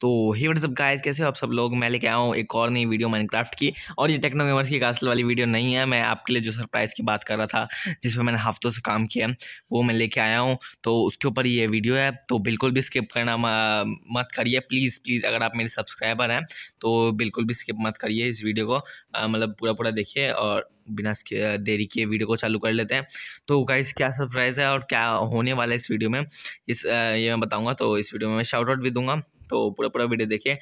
तो वट सब गाइस कैसे हो आप सब लोग मैं लेके आया हूँ एक और नई वीडियो माइनक्राफ्ट की और ये गेमर्स की कासल वाली वीडियो नहीं है मैं आपके लिए जो सरप्राइज़ की बात कर रहा था जिस पर मैंने हफ्तों से काम किया वो मैं लेके आया हूँ तो उसके ऊपर ये वीडियो है तो बिल्कुल भी स्किप करना मत करिए प्लीज़ प्लीज़ अगर आप मेरे सब्सक्राइबर हैं तो बिल्कुल भी स्किप मत करिए इस वीडियो को मतलब पूरा पूरा देखिए और बिना देरी किए वीडियो को चालू कर लेते हैं तो गाइस क्या सरप्राइज़ है और क्या होने वाला है इस वीडियो में इस ये मैं बताऊँगा तो इस वीडियो में मैं शाउट आउट भी दूंगा तो पूरा पूरा वीडियो देखें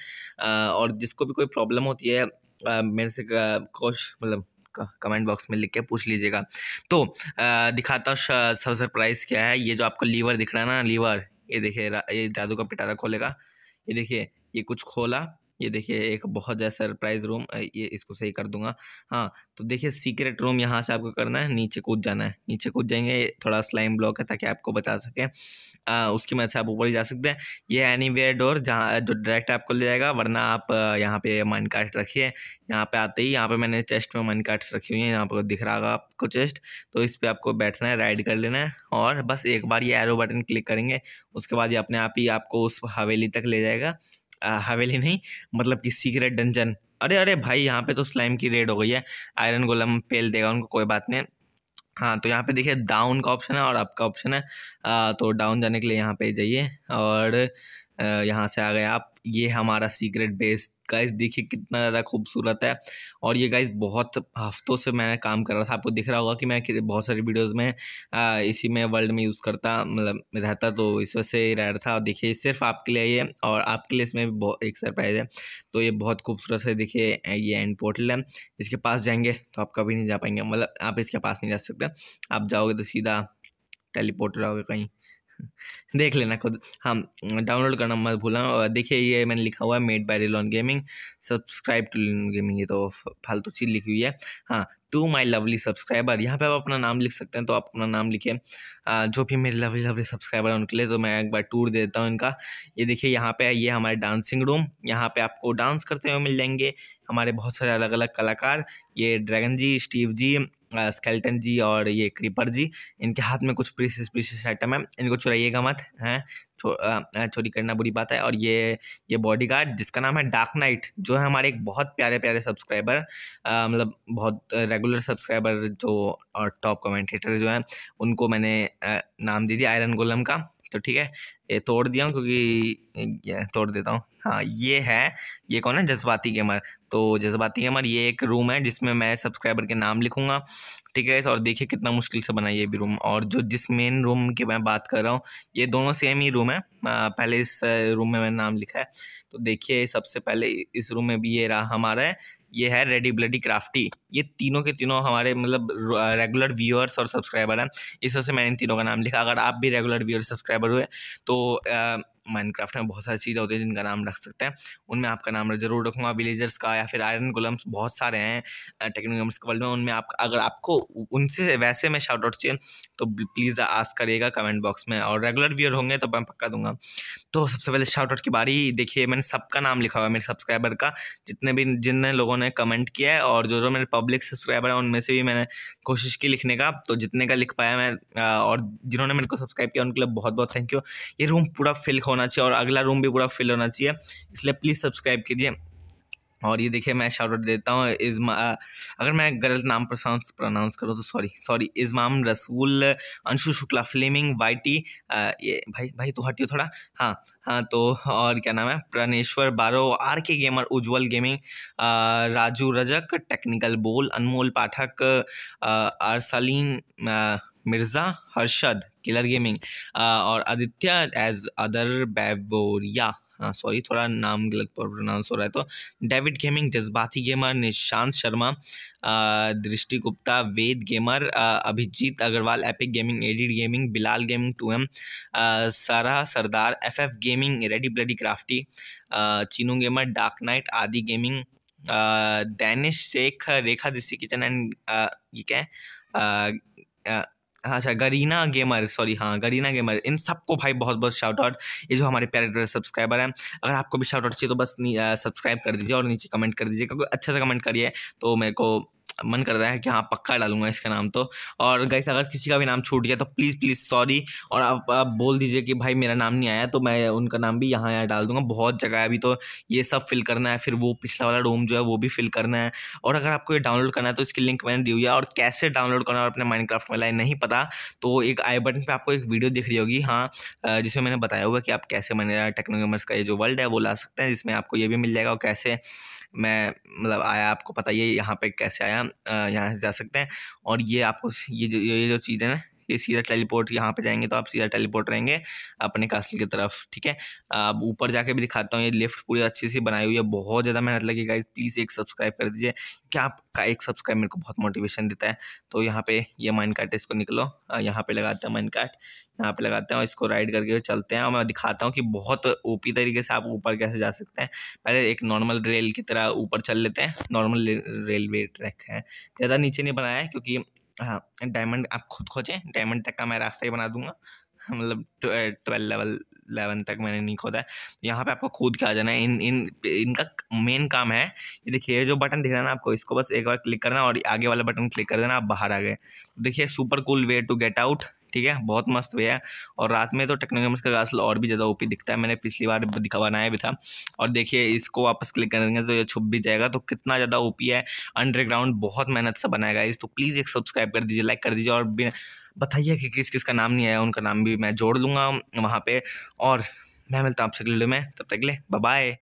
और जिसको भी कोई प्रॉब्लम होती है मेरे से कोश मतलब कमेंट बॉक्स में लिख के पूछ लीजिएगा तो आ, दिखाता हूँ सर सरप्राइज़ क्या है ये जो आपको लीवर दिख रहा है ना लीवर ये देखिए ये जादू का पिटारा खोलेगा ये देखिए ये कुछ खोला ये देखिए एक बहुत ज़्यादा सरप्राइज रूम ये इसको सही कर दूंगा हाँ तो देखिए सीक्रेट रूम यहाँ से आपको करना है नीचे कूद जाना है नीचे कूद जाएंगे थोड़ा स्लाइम ब्लॉक है ताकि आपको बचा सकें उसकी मदद से आप ऊपर जा सकते हैं ये एनी वे डोर जहाँ जो डायरेक्ट आपको ले जाएगा वरना आप यहाँ पे माइन कार्ट रखिए यहाँ पे आते ही यहाँ पे मैंने चेस्ट में माइन कार्ट्स रखी हुई हैं यहाँ पर दिख रहा होगा आपको चेस्ट तो इस पर आपको बैठना है राइड कर लेना है और बस एक बार ये एरो बटन क्लिक करेंगे उसके बाद ये अपने आप ही आपको उस हवेली तक ले जाएगा हवेली नहीं मतलब कि सीक्रेट डंजन अरे अरे भाई यहाँ पे तो स्लाइम की रेड हो गई है आयरन गोलम फेल देगा उनको कोई बात नहीं हाँ तो यहाँ पे देखिए डाउन का ऑप्शन है और अप का ऑप्शन है आ, तो डाउन जाने के लिए यहाँ पे जाइए और यहाँ से आ गए आप ये हमारा सीक्रेट बेस गाइस देखिए कितना ज़्यादा खूबसूरत है और ये गाइस बहुत हफ्तों से मैं काम कर रहा था आपको दिख रहा होगा कि मैं बहुत सारी वीडियोस में आ, इसी में वर्ल्ड में यूज़ करता मतलब रहता तो इस वजह से रह रहा था और देखिए सिर्फ आपके लिए ये और आपके लिए इसमें बहुत एक सरप्राइज़ है तो ये बहुत खूबसूरत से देखिए ये एंड पोर्टल है इसके पास जाएंगे तो आप कभी नहीं जा पाएंगे मतलब आप इसके पास नहीं जा सकते आप जाओगे तो सीधा टेलीपोर्ट आओगे कहीं देख लेना खुद हाँ डाउनलोड करना मत भूलना और देखिए ये मैंने लिखा हुआ है made by Rilon gaming subscribe to Rilon gaming ये तो फालतू चीज़ लिखी हुई है हाँ टू माई लवली सब्सक्राइबर यहाँ पे आप अपना नाम लिख सकते हैं तो आप अपना नाम लिखें जो भी मेरे लवली लवली सब्सक्राइबर हैं उनके लिए तो मैं एक बार टूर दे देता हूँ इनका ये देखिए यहाँ पे ये यह हमारे डांसिंग रूम यहाँ पे आपको डांस करते हुए मिल जाएंगे हमारे बहुत सारे अलग अलग कलाकार ये dragon ji Steve ji skeleton ji और ये क्रीपर जी इनके हाथ में कुछ प्रीसियस प्रीसियस आइटम है इनको चुराइएगा मत हैं चो, चोरी करना बुरी बात है और ये ये बॉडी गार्ड जिसका नाम है डार्क नाइट जो है हमारे एक बहुत प्यारे प्यारे सब्सक्राइबर मतलब बहुत रेगुलर सब्सक्राइबर जो और टॉप कमेंटेटर जो हैं उनको मैंने आ, नाम दे दिया आयरन गोलम का तो ठीक है ये तोड़ दिया हूँ क्योंकि तोड़ देता हूँ हाँ ये है ये कौन है जज्बाती गेमर तो जज्बाती गेमर ये एक रूम है जिसमें मैं सब्सक्राइबर के नाम लिखूँगा ठीक है और देखिए कितना मुश्किल से बना ये भी रूम और जो जिस मेन रूम की मैं बात कर रहा हूँ ये दोनों सेम ही रूम है पहले इस रूम में मैंने नाम लिखा है तो देखिए सबसे पहले इस रूम में भी ये रहा हमारा है ये है रेडी ब्लडी क्राफ्टी ये तीनों के तीनों हमारे मतलब रेगुलर व्यूअर्स और सब्सक्राइबर हैं इस वजह से मैंने इन तीनों का नाम लिखा अगर आप भी रेगुलर व्यूअर सब्सक्राइबर हुए तो So um, माइनक्राफ्ट में बहुत सारी चीज़ें होती है जिनका नाम रख सकते हैं उनमें आपका नाम जरूर रखूँगा विलेजर्स का या फिर आयरन गोलम्स बहुत सारे हैं टेक्निकम्स के वर्ल्ड में उनमें आप अगर आपको उनसे वैसे में शाउट आउट चाहिए तो प्लीज़ आस करिएगा कमेंट बॉक्स में और रेगुलर व्यूअर होंगे तो मैं पक्का दूंगा तो सबसे पहले शाउट आउट की बारी देखिए मैंने सबका नाम लिखा हुआ है मेरे सब्सक्राइबर का जितने भी जिन लोगों ने कमेंट किया है और जो जो मेरे पब्लिक सब्सक्राइबर हैं उनमें से भी मैंने कोशिश की लिखने का तो जितने का लिख पाया मैं और जिन्होंने मेरे को सब्सक्राइब किया उनके लिए बहुत बहुत थैंक यू ये रूम पूरा फिल हो होना चाहिए और अगला रूम भी पूरा फिल होना चाहिए इसलिए प्लीज़ सब्सक्राइब कीजिए और ये देखिए मैं शाउट देता हूँ इजमा अगर मैं गलत नाम प्रसाउंस प्रोनाउंस करूँ तो सॉरी सॉरी इजमाम रसूल अंशु शुक्ला फ्लेमिंग वाइटी ये भाई भाई तो हटियो थोड़ा हाँ हाँ तो और क्या नाम है प्रणेश्वर Baro R K gamer Ujjwal gaming Raju Rajak technical बोल अनमोल पाठक अरसलीन मिर्ज़ा हर्षद किलर गेमिंग और आदित्य एज अदर बैबोरिया हाँ सॉरी थोड़ा नाम गलत प्रोनाउंस हो रहा है तो डेविड गेमिंग जज्बाती gamer Nishant Sharma Drishti Gupta Ved gamer Abhijeet Agarwal epic gaming एडिड gaming Bilal gaming two M Sara Sardar F F gaming ready bloody crafty Chinu gamer dark knight Adi gaming Danish Sheikh Rekha desi kitchen and ये क्या है हाँ अच्छा गरीना गेमर सॉरी हाँ गरीना गेमर इन सबको भाई बहुत बहुत शाउट आउट ये जो हमारे प्यारे सब्सक्राइबर हैं अगर आपको भी शाउट आउट चाहिए तो बस सब्सक्राइब कर दीजिए और नीचे कमेंट कर दीजिए क्योंकि अच्छा सा कमेंट करिए तो मेरे को मन कर रहा है कि हाँ पक्का डालूंगा इसका नाम तो और गैस अगर किसी का भी नाम छूट गया तो प्लीज़ प्लीज़ सॉरी और आप आप बोल दीजिए कि भाई मेरा नाम नहीं आया तो मैं उनका नाम भी यहाँ यहाँ डाल दूंगा बहुत जगह है अभी तो ये सब फिल करना है फिर वो पिछला वाला रूम जो है वो भी फिल करना है और अगर आपको ये डाउनलोड करना है तो इसकी लिंक मैंने दी हुई है और कैसे डाउनलोड करना और अपने माइंड में लाइन नहीं पता तो एक आई बटन पर आपको एक वीडियो दिख रही होगी हाँ जिसमें मैंने बताया हुआ कि आप कैसे मैंने टेक्नोगेमर्स का ये जो वर्ल्ड है वो ला सकते हैं जिसमें आपको ये भी मिल जाएगा और कैसे मैं मतलब आया आपको पता ही है यहाँ पर कैसे आया यहाँ जा सकते हैं और ये आपको ये जो ये जो चीजें हैं ये सीधा टेलीपोर्ट यहाँ पे जाएंगे तो आप सीधा टेलीपोर्ट रहेंगे अपने कास्टल की तरफ ठीक है अब ऊपर जाके भी दिखाता हूँ ये लिफ्ट पूरी अच्छी सी बनाई हुई है बहुत ज़्यादा मेहनत लगेगा प्लीज़ एक सब्सक्राइब कर दीजिए क्या आपका एक सब्सक्राइब मेरे को बहुत मोटिवेशन देता है तो यहाँ पे ये माइंड कार्ट इसको निकलो यहाँ पे लगाते हैं माइंड कार्ट यहाँ पे लगाते हैं और इसको राइड करके चलते हैं और मैं दिखाता हूँ कि बहुत ओपी तरीके से आप ऊपर कैसे जा सकते हैं पहले एक नॉर्मल रेल की तरह ऊपर चल लेते हैं नॉर्मल रेलवे ट्रैक है ज़्यादा नीचे नहीं बनाया है क्योंकि हाँ डायमंड आप खुद खोजें डायमंड तक का मैं रास्ता ही बना दूंगा हाँ, मतलब ट्वेल्व लेवल लेवन तक मैंने नहीं खोदा है यहाँ पे आपको खुद के आ जाना है इन इन इनका मेन काम है ये देखिए जो बटन दिख रहा है ना आपको इसको बस एक बार क्लिक करना और आगे वाला बटन क्लिक कर देना आप बाहर आ गए देखिए super cool way to get out ठीक है बहुत मस्त वे है और रात में तो टेक्नोग्राम्स का गासल और भी ज़्यादा ओपी दिखता है मैंने पिछली बार दिखा बनाया भी था और देखिए इसको वापस क्लिक करेंगे तो ये छुप भी जाएगा तो कितना ज़्यादा ओपी है अंडरग्राउंड बहुत मेहनत से बनाएगा इस तो प्लीज़ एक सब्सक्राइब कर दीजिए लाइक कर दीजिए और बताइए कि किस किस का नाम नहीं आया उनका नाम भी मैं जोड़ लूँगा वहाँ पर और मैं मिलता हूँ आपसे अगले में तब तक ले बाय